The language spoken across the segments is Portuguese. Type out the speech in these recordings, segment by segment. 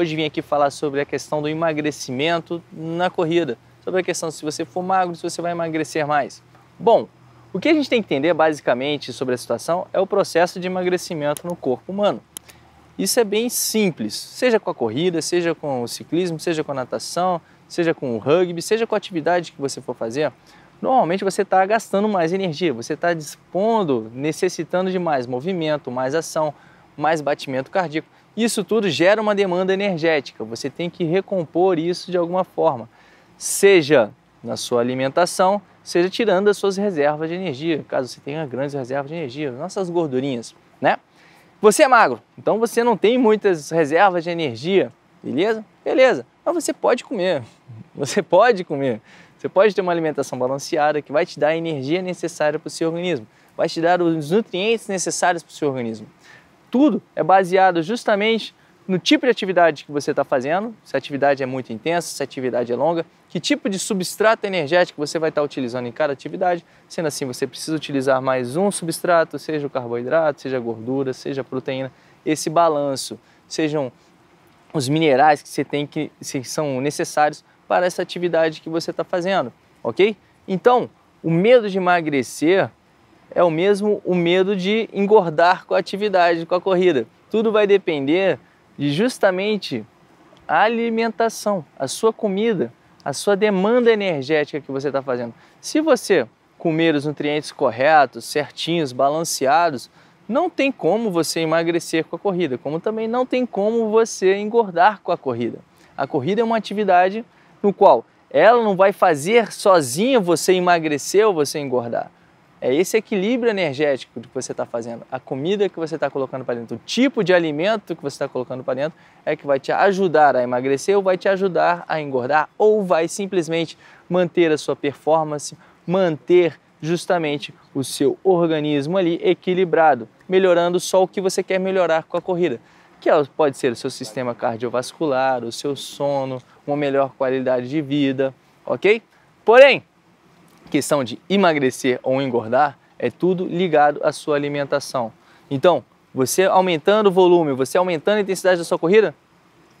Hoje vim aqui falar sobre a questão do emagrecimento na corrida, sobre a questão se você for magro, se você vai emagrecer mais. Bom, o que a gente tem que entender basicamente sobre a situação é o processo de emagrecimento no corpo humano. Isso é bem simples, seja com a corrida, seja com o ciclismo, seja com a natação, seja com o rugby, seja com a atividade que você for fazer, normalmente você está gastando mais energia, você está dispondo, necessitando de mais movimento, mais ação, mais batimento cardíaco. Isso tudo gera uma demanda energética, você tem que recompor isso de alguma forma, seja na sua alimentação, seja tirando as suas reservas de energia, caso você tenha grandes reservas de energia, nossas gordurinhas, né? Você é magro, então você não tem muitas reservas de energia, beleza? Beleza, mas você pode comer, você pode comer. Você pode ter uma alimentação balanceada que vai te dar a energia necessária para o seu organismo, vai te dar os nutrientes necessários para o seu organismo tudo é baseado justamente no tipo de atividade que você está fazendo, se a atividade é muito intensa, se a atividade é longa, que tipo de substrato energético você vai estar tá utilizando em cada atividade. Sendo assim, você precisa utilizar mais um substrato, seja o carboidrato, seja a gordura, seja a proteína, esse balanço, sejam os minerais que você tem que, que são necessários para essa atividade que você está fazendo, ok? Então, o medo de emagrecer é o mesmo o medo de engordar com a atividade, com a corrida. Tudo vai depender de justamente a alimentação, a sua comida, a sua demanda energética que você está fazendo. Se você comer os nutrientes corretos, certinhos, balanceados, não tem como você emagrecer com a corrida, como também não tem como você engordar com a corrida. A corrida é uma atividade no qual ela não vai fazer sozinha você emagrecer ou você engordar. É esse equilíbrio energético que você está fazendo, a comida que você está colocando para dentro, o tipo de alimento que você está colocando para dentro é que vai te ajudar a emagrecer ou vai te ajudar a engordar ou vai simplesmente manter a sua performance, manter justamente o seu organismo ali equilibrado, melhorando só o que você quer melhorar com a corrida, que é pode ser o seu sistema cardiovascular, o seu sono, uma melhor qualidade de vida, ok? Porém, questão de emagrecer ou engordar é tudo ligado à sua alimentação. Então, você aumentando o volume, você aumentando a intensidade da sua corrida,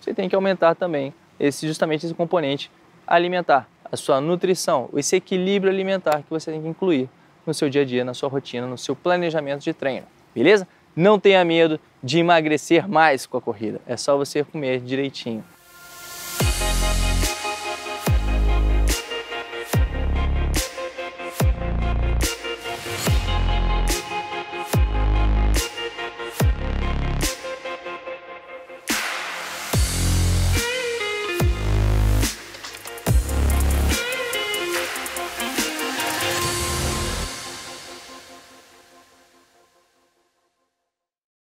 você tem que aumentar também esse justamente esse componente alimentar, a sua nutrição, esse equilíbrio alimentar que você tem que incluir no seu dia a dia, na sua rotina, no seu planejamento de treino. Beleza? Não tenha medo de emagrecer mais com a corrida. É só você comer direitinho.